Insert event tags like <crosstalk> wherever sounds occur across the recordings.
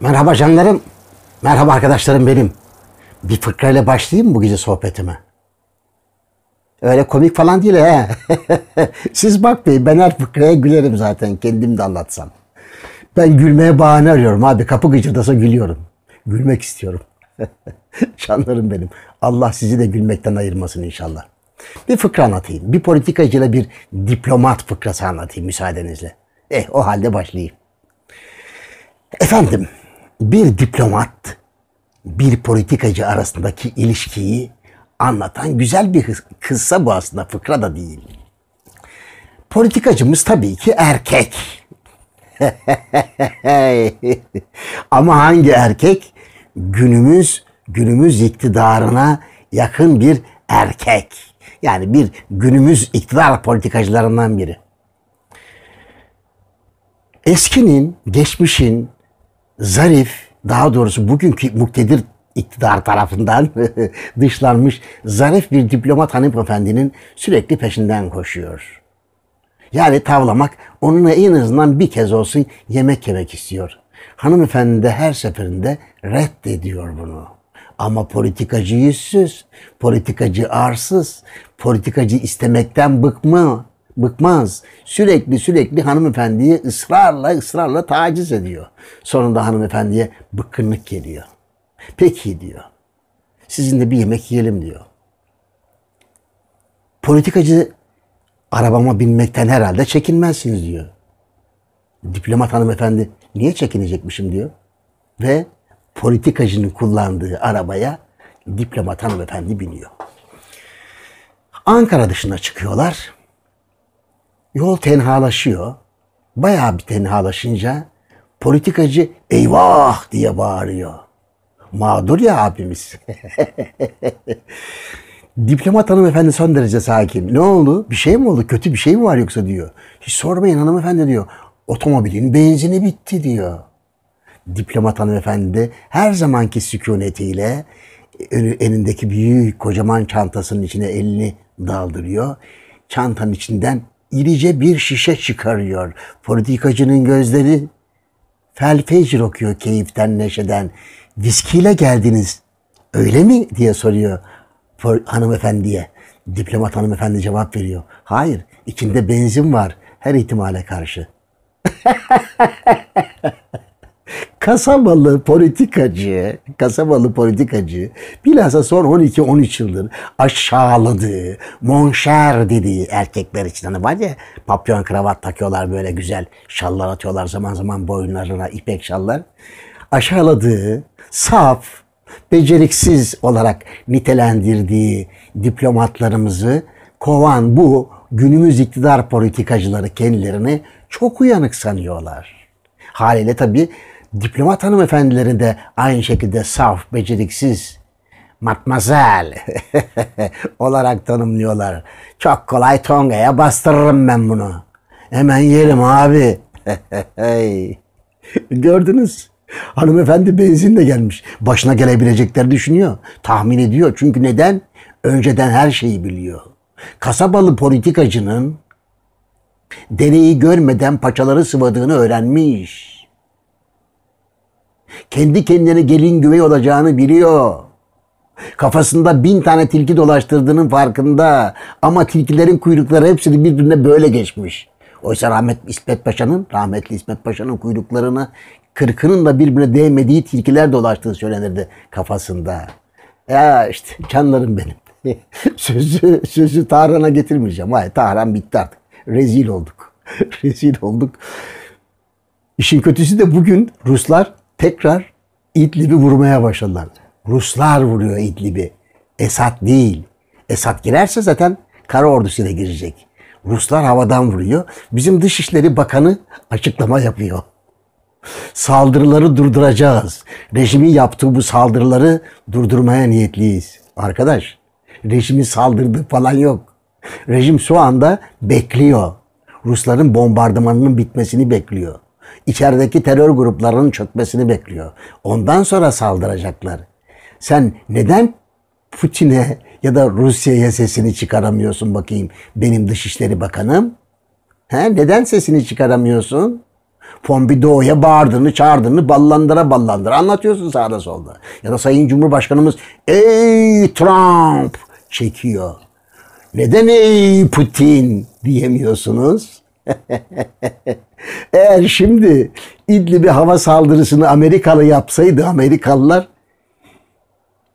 Merhaba canlarım. Merhaba arkadaşlarım benim. Bir fıkrayla başlayayım bu gece sohbetime. Öyle komik falan değil he. <laughs> Siz bakmayın ben her fıkraya gülerim zaten kendim de anlatsam. Ben gülmeye bahane arıyorum abi. Kapı gıcırdasa gülüyorum. Gülmek istiyorum. <laughs> Canlarım benim. Allah sizi de gülmekten ayırmasın inşallah. Bir fıkra anlatayım. Bir politikacıyla bir diplomat fıkrası anlatayım müsaadenizle. Eh o halde başlayayım. Efendim bir diplomat, bir politikacı arasındaki ilişkiyi anlatan güzel bir kıssa bu aslında fıkra da değil. Politikacımız tabii ki erkek. <laughs> Ama hangi erkek? Günümüz günümüz iktidarına yakın bir erkek. Yani bir günümüz iktidar politikacılarından biri. Eskinin, geçmişin, zarif, daha doğrusu bugünkü muktedir iktidar tarafından <laughs> dışlanmış zarif bir diplomat hanımefendinin sürekli peşinden koşuyor. Yani tavlamak onunla en azından bir kez olsun yemek yemek istiyor. Hanımefendi de her seferinde reddediyor bunu. Ama politikacı yüzsüz, politikacı arsız, politikacı istemekten bıkma, bıkmaz. Sürekli sürekli hanımefendiyi ısrarla ısrarla taciz ediyor. Sonunda hanımefendiye bıkkınlık geliyor. Peki diyor. Sizinle bir yemek yiyelim diyor. Politikacı arabama binmekten herhalde çekinmezsiniz diyor. Diplomat hanımefendi niye çekinecekmişim diyor. Ve politikacının kullandığı arabaya diplomat hanımefendi biniyor. Ankara dışına çıkıyorlar. Yol tenhalaşıyor. Bayağı bir tenhalaşınca politikacı eyvah diye bağırıyor. Mağdur ya abimiz. <laughs> Diplomat hanımefendi son derece sakin. Ne oldu? Bir şey mi oldu? Kötü bir şey mi var yoksa diyor. Hiç sormayın hanımefendi diyor. Otomobilin benzini bitti diyor. Diplomat hanımefendi her zamanki sükunetiyle elindeki büyük kocaman çantasının içine elini daldırıyor. Çantanın içinden irice bir şişe çıkarıyor. Politikacının gözleri fel fecir okuyor keyiften, neşeden. Viskiyle geldiniz, öyle mi diye soruyor hanımefendiye. Diplomat hanımefendi cevap veriyor. Hayır, içinde benzin var her ihtimale karşı. <laughs> Kasabalı politikacı, kasabalı politikacı bilhassa son 12-13 yıldır aşağıladığı, monşer dediği erkekler için hani var ya papyon kravat takıyorlar böyle güzel şallar atıyorlar zaman zaman boyunlarına ipek şallar. Aşağıladığı, saf, beceriksiz olarak nitelendirdiği diplomatlarımızı kovan bu günümüz iktidar politikacıları kendilerini çok uyanık sanıyorlar. Haliyle tabii Diplomat hanımefendileri de aynı şekilde saf, beceriksiz, matmazel <laughs> olarak tanımlıyorlar. Çok kolay Tonga'ya bastırırım ben bunu. Hemen yerim abi. <laughs> Gördünüz. Hanımefendi benzinle gelmiş. Başına gelebilecekler düşünüyor. Tahmin ediyor. Çünkü neden? Önceden her şeyi biliyor. Kasabalı politikacının deneyi görmeden paçaları sıvadığını öğrenmiş kendi kendine gelin güvey olacağını biliyor. Kafasında bin tane tilki dolaştırdığının farkında. Ama tilkilerin kuyrukları hepsini birbirine böyle geçmiş. Oysa rahmetli İsmet Paşa'nın, rahmetli İsmet Paşa'nın kuyruklarını kırkının da birbirine değmediği tilkiler dolaştığı söylenirdi kafasında. Ya işte canlarım benim. <laughs> sözü, sözü Tahran'a getirmeyeceğim. Hayır Tahran bitti artık. Rezil olduk. <laughs> Rezil olduk. İşin kötüsü de bugün Ruslar tekrar İdlib'i vurmaya başladılar. Ruslar vuruyor İdlib'i. Esad değil. Esad girerse zaten kara ordusuyla girecek. Ruslar havadan vuruyor. Bizim Dışişleri Bakanı açıklama yapıyor. Saldırıları durduracağız. Rejimin yaptığı bu saldırıları durdurmaya niyetliyiz. Arkadaş, rejimi saldırdı falan yok. Rejim şu anda bekliyor. Rusların bombardımanının bitmesini bekliyor. İçerideki terör gruplarının çökmesini bekliyor. Ondan sonra saldıracaklar. Sen neden Putin'e ya da Rusya'ya sesini çıkaramıyorsun bakayım benim Dışişleri Bakanım? He, neden sesini çıkaramıyorsun? Pompidou'ya bağırdığını, çağırdığını ballandıra ballandıra anlatıyorsun sağda solda. Ya da Sayın Cumhurbaşkanımız ey Trump çekiyor. Neden ey Putin diyemiyorsunuz? <laughs> Eğer şimdi İdlib'e hava saldırısını Amerikalı yapsaydı Amerikalılar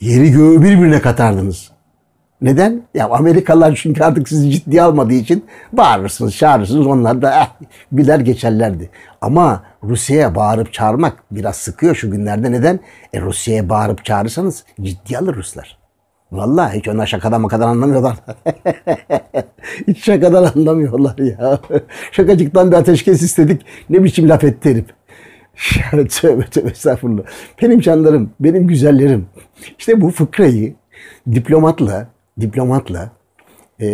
yeri göğü birbirine katardınız. Neden? Ya Amerikalılar çünkü artık sizi ciddiye almadığı için bağırırsınız, çağırırsınız. Onlar da eh, güler geçerlerdi. Ama Rusya'ya bağırıp çağırmak biraz sıkıyor şu günlerde. Neden? E Rusya'ya bağırıp çağırırsanız ciddiye alır Ruslar. Vallahi hiç onlar şakadan kadar anlamıyorlar. <laughs> hiç şakadan anlamıyorlar ya. Şakacıktan bir ateşkes istedik. Ne biçim laf etti herif. <laughs> tövbe tövbe estağfurullah. Benim canlarım, benim güzellerim. İşte bu fıkrayı diplomatla, diplomatla e,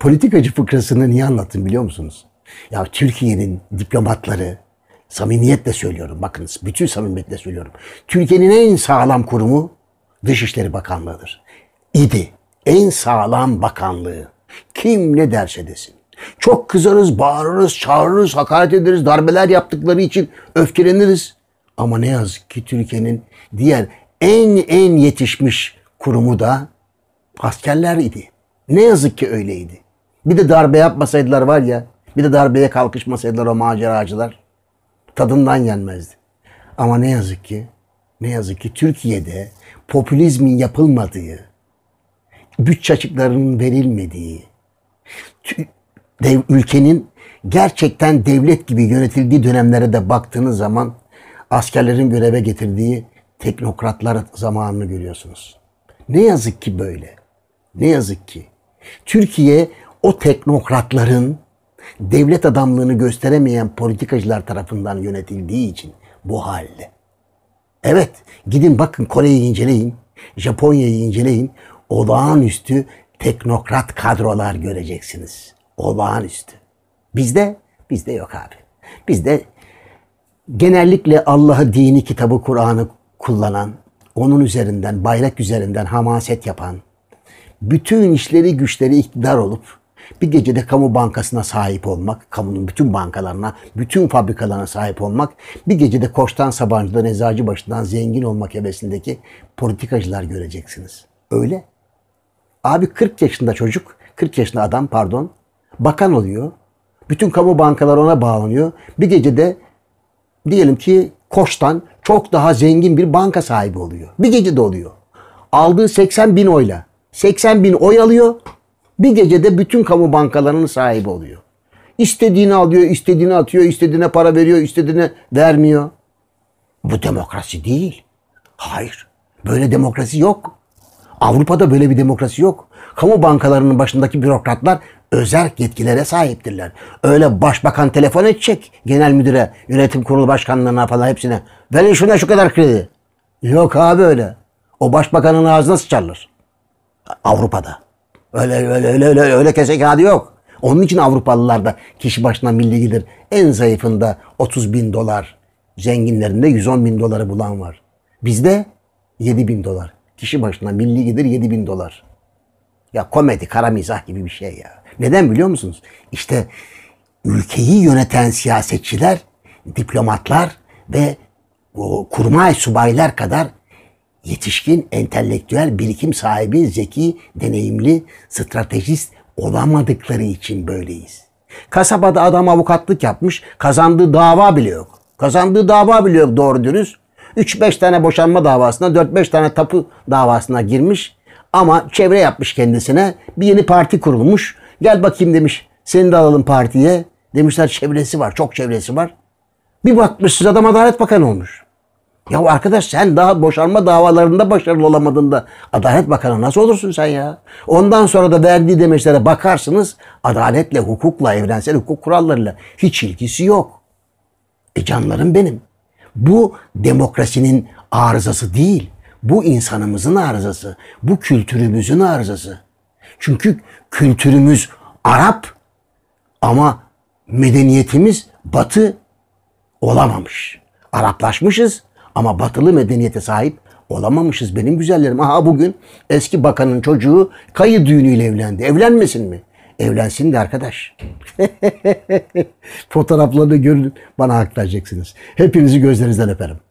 politikacı fıkrasını niye anlattım biliyor musunuz? Ya Türkiye'nin diplomatları, samimiyetle söylüyorum bakınız, bütün samimiyetle söylüyorum. Türkiye'nin en sağlam kurumu Dışişleri Bakanlığı'dır idi. En sağlam bakanlığı. Kim ne derse desin. Çok kızarız, bağırırız, çağırırız, hakaret ederiz, darbeler yaptıkları için öfkeleniriz. Ama ne yazık ki Türkiye'nin diğer en en yetişmiş kurumu da askerler idi. Ne yazık ki öyleydi. Bir de darbe yapmasaydılar var ya, bir de darbeye kalkışmasaydılar o maceracılar tadından yenmezdi. Ama ne yazık ki, ne yazık ki Türkiye'de popülizmin yapılmadığı, bütçe açıklarının verilmediği, dev, ülkenin gerçekten devlet gibi yönetildiği dönemlere de baktığınız zaman askerlerin göreve getirdiği teknokratlar zamanını görüyorsunuz. Ne yazık ki böyle. Ne yazık ki. Türkiye o teknokratların devlet adamlığını gösteremeyen politikacılar tarafından yönetildiği için bu halde. Evet, gidin bakın Kore'yi inceleyin, Japonya'yı inceleyin olağanüstü teknokrat kadrolar göreceksiniz. Olağanüstü. Bizde, bizde yok abi. Bizde genellikle Allah'ı, dini, kitabı, Kur'an'ı kullanan, onun üzerinden, bayrak üzerinden hamaset yapan, bütün işleri güçleri iktidar olup bir gecede kamu bankasına sahip olmak, kamunun bütün bankalarına, bütün fabrikalarına sahip olmak, bir gecede Koç'tan, Sabancı'dan, başından zengin olmak hevesindeki politikacılar göreceksiniz. Öyle. Abi 40 yaşında çocuk, 40 yaşında adam pardon, bakan oluyor. Bütün kamu bankaları ona bağlanıyor. Bir gecede diyelim ki Koç'tan çok daha zengin bir banka sahibi oluyor. Bir gecede oluyor. Aldığı 80 bin oyla. 80 bin oy alıyor. Bir gecede bütün kamu bankalarının sahibi oluyor. İstediğini alıyor, istediğini atıyor, istediğine para veriyor, istediğine vermiyor. Bu demokrasi değil. Hayır. Böyle demokrasi yok. Avrupa'da böyle bir demokrasi yok. Kamu bankalarının başındaki bürokratlar özel yetkilere sahiptirler. Öyle başbakan telefon edecek genel müdüre, yönetim kurulu başkanlarına falan hepsine. Verin şuna şu kadar kredi. Yok abi öyle. O başbakanın ağzına sıçarlar. Avrupa'da. Öyle öyle öyle öyle, öyle kese kağıdı yok. Onun için Avrupalılar da kişi başına milli gelir en zayıfında 30 bin dolar, zenginlerinde 110 bin doları bulan var. Bizde 7 bin dolar. Kişi başına milli gelir 7 bin dolar. Ya komedi, kara mizah gibi bir şey ya. Neden biliyor musunuz? İşte ülkeyi yöneten siyasetçiler, diplomatlar ve o kurmay subaylar kadar yetişkin, entelektüel, birikim sahibi, zeki, deneyimli, stratejist olamadıkları için böyleyiz. Kasabada adam avukatlık yapmış, kazandığı dava bile yok. Kazandığı dava bile yok doğru dürüst. 3-5 tane boşanma davasına, 4-5 tane tapu davasına girmiş. Ama çevre yapmış kendisine. Bir yeni parti kurulmuş. Gel bakayım demiş. Seni de alalım partiye. Demişler çevresi var. Çok çevresi var. Bir bakmışsınız adam Adalet Bakanı olmuş. Ya arkadaş sen daha boşanma davalarında başarılı olamadın da Adalet Bakanı nasıl olursun sen ya? Ondan sonra da verdiği demeçlere bakarsınız adaletle, hukukla, evrensel hukuk kurallarıyla hiç ilgisi yok. E canlarım benim. Bu demokrasinin arızası değil. Bu insanımızın arızası. Bu kültürümüzün arızası. Çünkü kültürümüz Arap ama medeniyetimiz Batı olamamış. Araplaşmışız ama batılı medeniyete sahip olamamışız benim güzellerim. Aha bugün eski bakanın çocuğu kayı düğünüyle evlendi. Evlenmesin mi? Evlensin de arkadaş. <laughs> Fotoğraflarını görün bana hak vereceksiniz. Hepinizi gözlerinizden öperim.